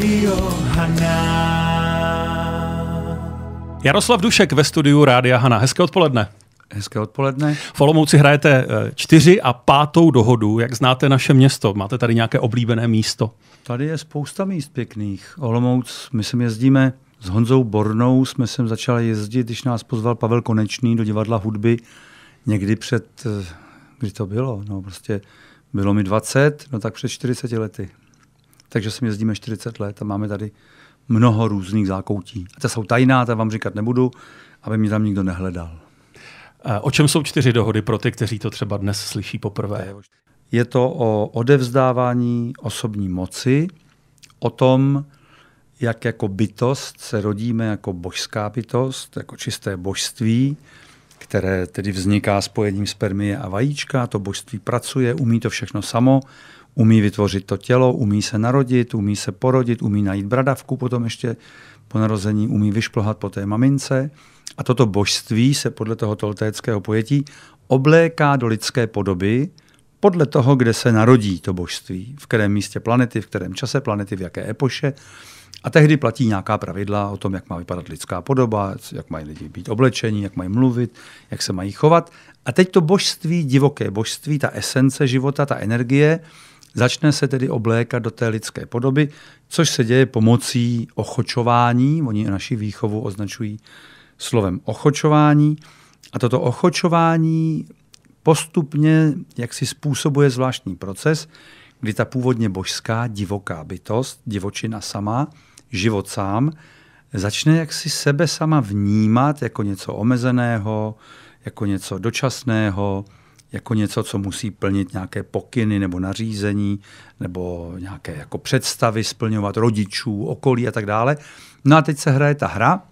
Radio Hana. Jaroslav Dušek ve studiu Rádia Hana. Hezké odpoledne. Hezké odpoledne. V Olomouci hrajete eh, čtyři a pátou dohodu. Jak znáte naše město? Máte tady nějaké oblíbené místo? Tady je spousta míst pěkných. Olomouc, my sem jezdíme s Honzou Bornou, jsme sem začali jezdit, když nás pozval Pavel Konečný do divadla hudby někdy před, eh, kdy to bylo, no prostě bylo mi 20, no tak před 40 lety. Takže se jezdíme 40 let a máme tady mnoho různých zákoutí. A ta jsou tajná, ta vám říkat nebudu, aby mě tam nikdo nehledal. Eh, o čem jsou čtyři dohody pro ty, kteří to třeba dnes slyší poprvé? Je to o odevzdávání osobní moci, o tom, jak jako bytost se rodíme jako božská bytost, jako čisté božství, které tedy vzniká spojením spermie a vajíčka, to božství pracuje, umí to všechno samo, umí vytvořit to tělo, umí se narodit, umí se porodit, umí najít bradavku potom ještě po narození, umí vyšplhat po té mamince. A toto božství se podle toho toltéckého pojetí obléká do lidské podoby podle toho, kde se narodí to božství, v kterém místě planety, v kterém čase planety, v jaké epoše. A tehdy platí nějaká pravidla o tom, jak má vypadat lidská podoba, jak mají lidi být oblečení, jak mají mluvit, jak se mají chovat. A teď to božství, divoké božství, ta esence života, ta energie, Začne se tedy oblékat do té lidské podoby, což se děje pomocí ochočování. Oni naši výchovu označují slovem ochočování. A toto ochočování postupně jak si způsobuje zvláštní proces, kdy ta původně božská divoká bytost, divočina sama, život sám, začne jaksi sebe sama vnímat jako něco omezeného, jako něco dočasného, jako něco, co musí plnit nějaké pokyny nebo nařízení, nebo nějaké jako představy splňovat rodičů, okolí a tak dále. No a teď se hraje ta hra,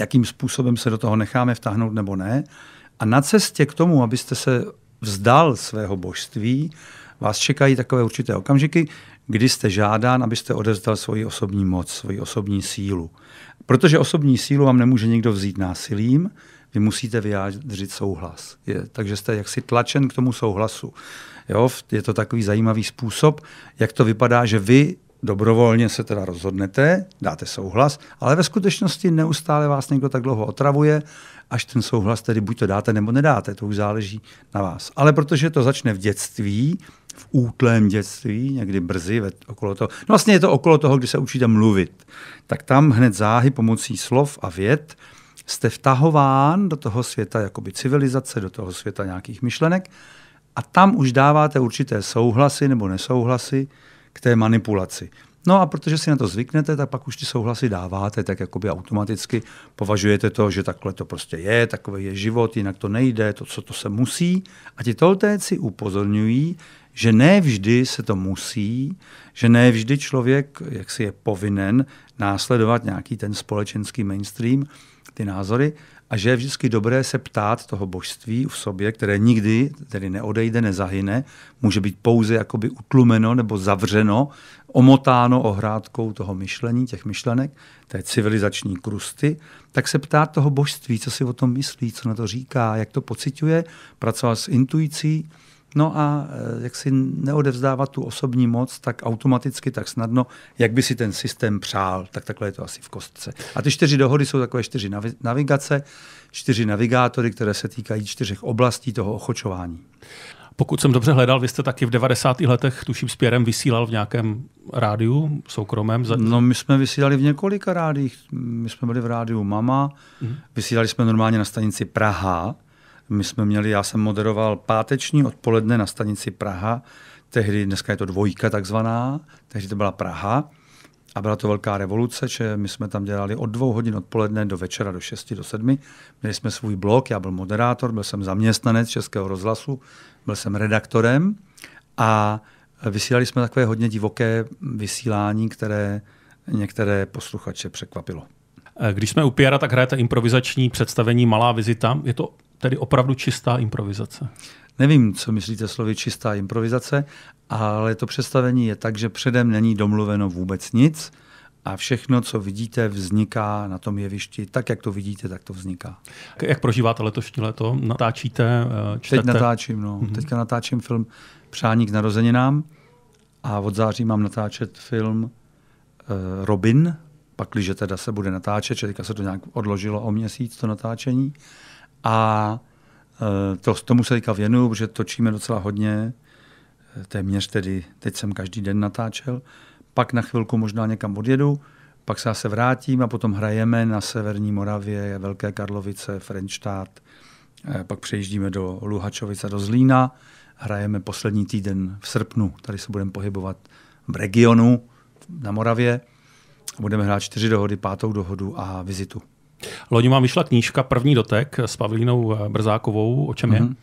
jakým způsobem se do toho necháme vtáhnout nebo ne. A na cestě k tomu, abyste se vzdal svého božství, vás čekají takové určité okamžiky, kdy jste žádán, abyste odevzdal svoji osobní moc, svoji osobní sílu. Protože osobní sílu vám nemůže nikdo vzít násilím, vy musíte vyjádřit souhlas. Je, takže jste jaksi tlačen k tomu souhlasu. Jo, je to takový zajímavý způsob, jak to vypadá, že vy dobrovolně se teda rozhodnete, dáte souhlas, ale ve skutečnosti neustále vás někdo tak dlouho otravuje, až ten souhlas tedy buď to dáte nebo nedáte, to už záleží na vás. Ale protože to začne v dětství, v útlém dětství, někdy brzy ve, okolo toho, no vlastně je to okolo toho, kdy se učíte mluvit, tak tam hned záhy pomocí slov a věd jste vtahován do toho světa jakoby civilizace, do toho světa nějakých myšlenek a tam už dáváte určité souhlasy nebo nesouhlasy k té manipulaci. No a protože si na to zvyknete, tak pak už ty souhlasy dáváte, tak jakoby automaticky považujete to, že takhle to prostě je, takový je život, jinak to nejde, to, co to se musí. A ti toltéci upozorňují, že ne vždy se to musí, že ne vždy člověk jak si je povinen následovat nějaký ten společenský mainstream, ty názory a že je vždycky dobré se ptát toho božství v sobě, které nikdy tedy neodejde, nezahyne, může být pouze jakoby utlumeno nebo zavřeno, omotáno ohrádkou toho myšlení, těch myšlenek, té civilizační krusty, tak se ptát toho božství, co si o tom myslí, co na to říká, jak to pocituje, pracovat s intuicí, No a eh, jak si neodevzdávat tu osobní moc tak automaticky, tak snadno, jak by si ten systém přál, tak takhle je to asi v kostce. A ty čtyři dohody jsou takové čtyři navigace, čtyři navigátory, které se týkají čtyřech oblastí toho ochočování. Pokud jsem dobře hledal, vy jste taky v 90. letech tuším s vysílal v nějakém rádiu soukromém? No my jsme vysílali v několika rádiích. My jsme byli v rádiu Mama, mm-hmm. vysílali jsme normálně na stanici Praha, my jsme měli, já jsem moderoval páteční odpoledne na stanici Praha, tehdy, dneska je to dvojka takzvaná, tehdy to byla Praha a byla to velká revoluce, že my jsme tam dělali od dvou hodin odpoledne do večera do 6 do sedmi. Měli jsme svůj blog, já byl moderátor, byl jsem zaměstnanec Českého rozhlasu, byl jsem redaktorem a vysílali jsme takové hodně divoké vysílání, které některé posluchače překvapilo. Když jsme u Piera, tak hrajete improvizační představení Malá vizita. Je to tedy opravdu čistá improvizace? Nevím, co myslíte slovy čistá improvizace, ale to představení je tak, že předem není domluveno vůbec nic a všechno, co vidíte, vzniká na tom jevišti. Tak, jak to vidíte, tak to vzniká. Jak prožíváte letošní leto? Natáčíte, eh, čtete? Teď natáčím, no. Mm-hmm. Teďka natáčím film Přání k narozeninám a od září mám natáčet film eh, Robin, pakliže teda se bude natáčet, že teďka se to nějak odložilo o měsíc, to natáčení. A e, to, tomu se teďka věnuju, protože točíme docela hodně, e, téměř tedy, teď jsem každý den natáčel, pak na chvilku možná někam odjedu, pak se zase vrátím a potom hrajeme na Severní Moravě, Velké Karlovice, Frenštát, e, pak přejíždíme do Luhačovice, do Zlína, hrajeme poslední týden v srpnu, tady se budeme pohybovat v regionu na Moravě, budeme hrát čtyři dohody, pátou dohodu a vizitu. Loni vám vyšla knížka První dotek s Pavlínou eh, Brzákovou. O čem mm-hmm. je? Mhm.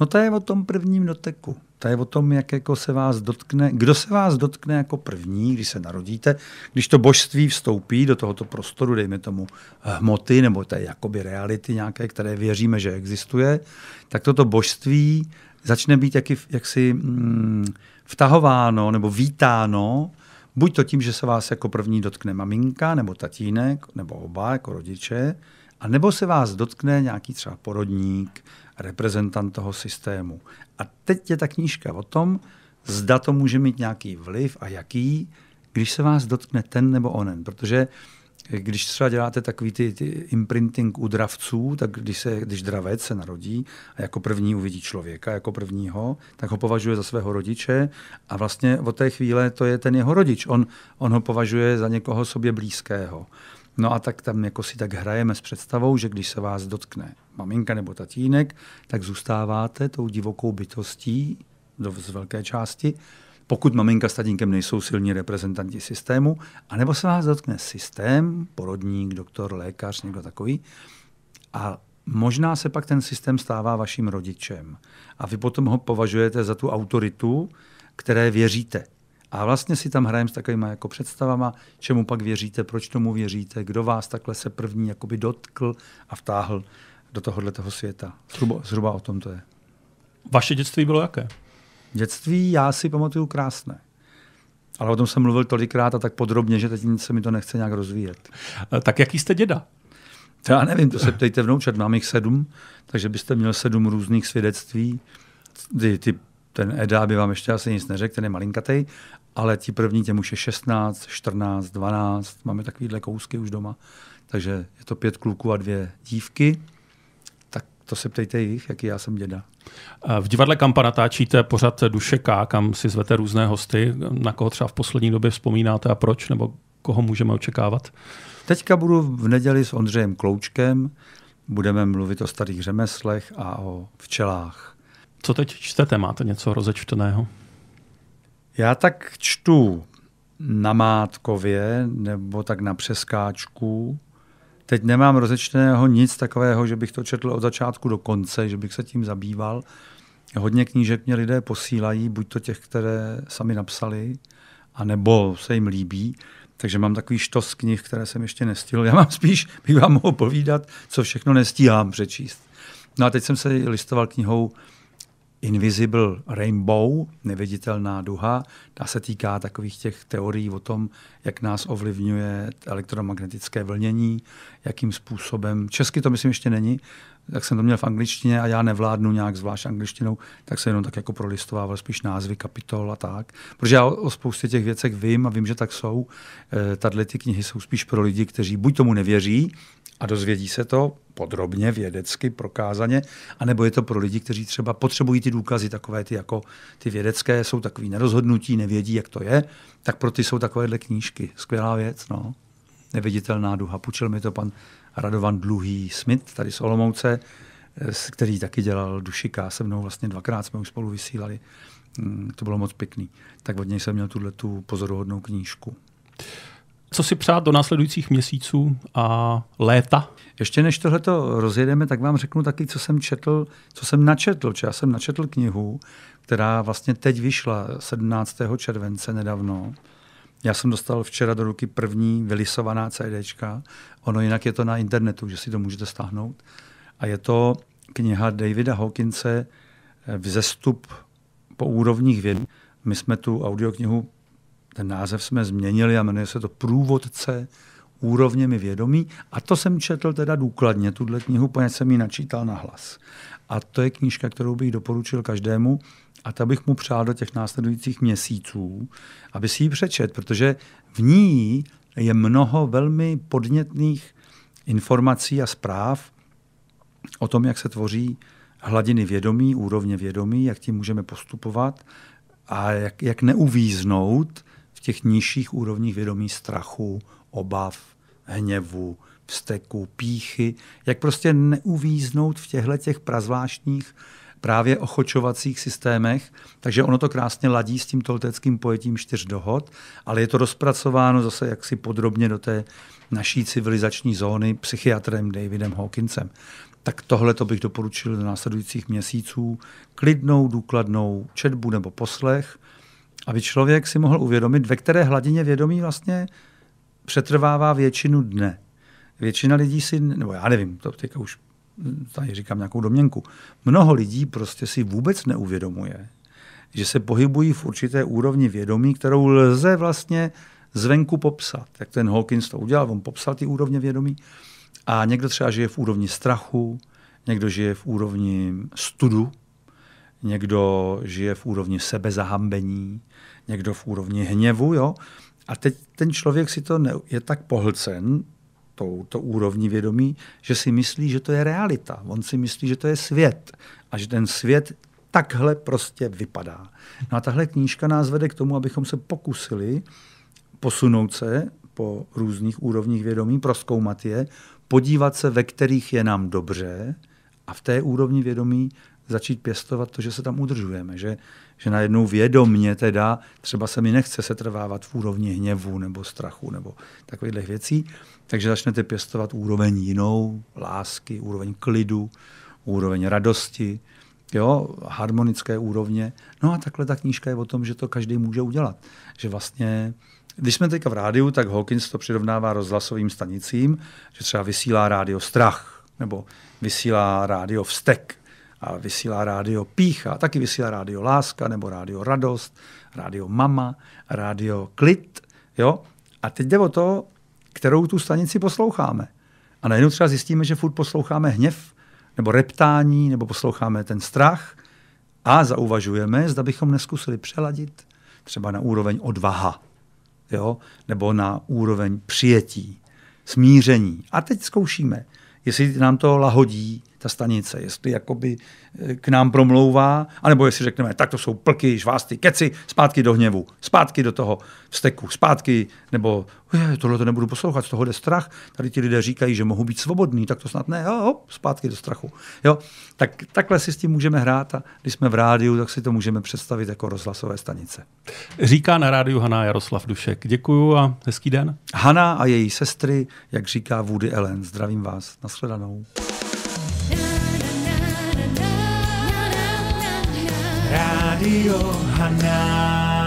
No to je o tom prvním doteku. To je o tom, jak jako se vás dotkne, kdo se vás dotkne jako první, když se narodíte, když to božství vstoupí do tohoto prostoru, dejme tomu hmoty nebo té jakoby reality nějaké, které věříme, že existuje, tak toto božství začne být jaký, jaksi mm, vtahováno nebo vítáno Buď to tím, že se vás jako první dotkne maminka, nebo tatínek, nebo oba jako rodiče, a nebo se vás dotkne nějaký třeba porodník, reprezentant toho systému. A teď je ta knížka o tom, zda to může mít nějaký vliv a jaký, když se vás dotkne ten nebo onen. Protože uh, když třeba děláte takový ty, ty imprinting u dravců, tak když, se, když dravec se narodí a jako první uvidí člověka, jako prvního, tak ho považuje za svého rodiče a vlastně od té chvíle to je ten jeho rodič. On, on ho považuje za někoho sobě blízkého. No a tak tam jako si tak hrajeme s představou, že když se vás dotkne maminka nebo tatínek, tak zůstáváte tou divokou bytostí do, z velké části pokud maminka s tatínkem nejsou silní reprezentanti systému, anebo se vás dotkne systém, porodník, doktor, lékař, někdo takový, a možná se pak ten systém stává vaším rodičem. A vy potom ho považujete za tu autoritu, které věříte. A vlastně si tam hrajeme s takovými jako představama, čemu pak věříte, proč tomu věříte, kdo vás takhle se první jakoby dotkl a vtáhl do tohohle toho světa. Zhruba, zhruba o tom to je. Vaše dětství bylo jaké? Dětství já si pamatuju krásné. Ale o tom jsem mluvil tolikrát a tak podrobně, že teď se mi to nechce nějak rozvíjet. Eh, tak jaký jste děda? Já nevím, to se ptejte vnoučat, mám jich sedm, takže byste měl sedm různých svědectví. Ty, ty, ten Eda by vám ještě asi nic neřekl, ten je malinkatej, ale ti první, těm už je 16, 14, 12, máme takovýhle kousky už doma. Takže je to pět kluků a dvě dívky to se ptejte jich, jaký já jsem děda. Eh, v divadle Kampa natáčíte pořad Dušeka, kam si zvete různé hosty. Na koho třeba v poslední době vzpomínáte a proč, nebo koho můžeme očekávat? Teďka budu v neděli s Ondřejem Kloučkem. Budeme mluvit o starých řemeslech a o včelách. Co teď čtete? Máte něco rozečteného? Já tak čtu na Mátkově nebo tak na přeskáčku Teď nemám rozečteného nic takového, že bych to četl od začátku do konce, že bych se tím zabýval. Hodně knížek mě lidé posílají, buď to těch, které sami napsali, anebo se jim líbí. Takže mám takový štos knih, které jsem ještě nestihl. Já mám spíš, bych vám mohl povídat, co všechno nestíhám přečíst. No a teď jsem se listoval knihou Invisible Rainbow, neviditelná duha, ta se týká takových těch teorií o tom, jak nás ovlivňuje elektromagnetické vlnění, jakým způsobem, česky to myslím ještě není, tak jsem to měl v angličtině a já nevládnu nějak zvlášť angličtinou, tak jsem jenom tak jako prolistoval spíš názvy kapitol a tak. Protože já o, spoustě těch věcech vím a vím, že tak jsou. Tady eh, Tadle ty knihy jsou spíš pro lidi, kteří buď tomu nevěří a dozvědí se to podrobně, vědecky, prokázaně, anebo je to pro lidi, kteří třeba potřebují ty důkazy, takové ty jako ty vědecké, jsou takový nerozhodnutí, nevědí, jak to je, tak pro ty jsou takovéhle knížky. Skvělá věc, no neviditelná duha. Půjčil mi to pan Radovan Dluhý Smith tady z Olomouce, eh, který taky dělal Dušika se mnou, vlastně dvakrát jsme už spolu vysílali. Mm, to bylo moc pěkný. Tak od něj jsem měl tuhle tu pozoruhodnou knížku. Co si přát do následujících měsíců a léta? Ještě než tohle to rozjedeme, tak vám řeknu taky, co jsem četl, co jsem načetl. Či já jsem načetl knihu, která vlastně teď vyšla 17. července nedávno. Já jsem dostal včera do ruky první vylisovaná CDčka. Ono jinak je to na internetu, že si to můžete stáhnout. A je to kniha Davida Hawkinse eh, Vzestup po úrovních vědy. My jsme tu audioknihu, ten název jsme změnili a jmenuje se to Průvodce úrovněmi vědomí. A to jsem četl teda důkladně, tuhle knihu, poněkud jsem ji načítal na hlas. A to je knížka, kterou bych doporučil každému a ta bych mu přál do těch následujících měsíců, aby si ji přečet, protože v ní je mnoho velmi podnětných informací a zpráv o tom, jak se tvoří hladiny vědomí, úrovně vědomí, jak tím můžeme postupovat a jak, jak neuvíznout v těch nižších úrovních vědomí strachu, obav, hněvu, vzteku, píchy, jak prostě neuvíznout v těchto těch prazvláštních právě ochočovacích systémech, takže ono to krásně ladí s tím tolteckým pojetím čtyř dohod, ale je to rozpracováno zase jaksi podrobně do té naší civilizační zóny psychiatrem Davidem Hawkinsem. Tak tohle to bych doporučil do následujících měsíců klidnou, důkladnou četbu nebo poslech, aby člověk si mohl uvědomit, ve které hladině vědomí vlastně přetrvává většinu dne většina lidí si, nebo já nevím, to teďka už tady říkám nějakou domněnku, mnoho lidí prostě si vůbec neuvědomuje, že se pohybují v určité úrovni vědomí, kterou lze vlastně zvenku popsat. Jak ten Hawkins to udělal, on popsal ty úrovně vědomí. A někdo třeba žije v úrovni strachu, někdo žije v úrovni studu, někdo žije v úrovni sebezahambení, někdo v úrovni hněvu. Jo? A teď ten člověk si to ne, je tak pohlcen tou, to úrovní vědomí, že si myslí, že to je realita. On si myslí, že to je svět a že ten svět takhle prostě vypadá. No a tahle knížka nás vede k tomu, abychom se pokusili posunout se po různých úrovních vědomí, proskoumat je, podívat se, ve kterých je nám dobře a v té úrovni vědomí začít pěstovat to, že se tam udržujeme, že, že najednou vědomně teda třeba se mi nechce setrvávat v úrovni hněvu nebo strachu nebo takových věcí, takže začnete pěstovat úroveň jinou, lásky, úroveň klidu, úroveň radosti, jo, harmonické úrovně. No a takhle ta knížka je o tom, že to každý může udělat. Že vlastně, když jsme teďka v rádiu, tak Hawkins to přirovnává rozhlasovým stanicím, že třeba vysílá rádio strach, nebo vysílá rádio vztek, a vysílá rádio Pícha, taky vysílá rádio Láska nebo rádio Radost, rádio Mama, rádio Klid. Jo? A teď jde o to, kterou tu stanici posloucháme. A najednou třeba zjistíme, že furt posloucháme hněv, nebo reptání, nebo posloucháme ten strach a zauvažujeme, zda bychom neskusili přeladit třeba na úroveň odvaha, jo? nebo na úroveň přijetí, smíření. A teď zkoušíme, jestli nám to lahodí, ta stanice, jestli jakoby e, k nám promlouvá, anebo jestli řekneme, tak to jsou plky, žvásty, keci, zpátky do hněvu, zpátky do toho vzteku, zpátky, nebo je, tohle to nebudu poslouchat, z toho jde strach, tady ti lidé říkají, že mohou být svobodní, tak to snad ne, jo, hop, zpátky do strachu. Jo, tak takhle si s tím můžeme hrát a když jsme v rádiu, tak si to můžeme představit jako rozhlasové stanice. Říká na rádiu Hana Jaroslav Dušek. Děkuju a hezký den. Hana a její sestry, jak říká Woody Ellen. Zdravím vás. Naschledanou. Radio Hana.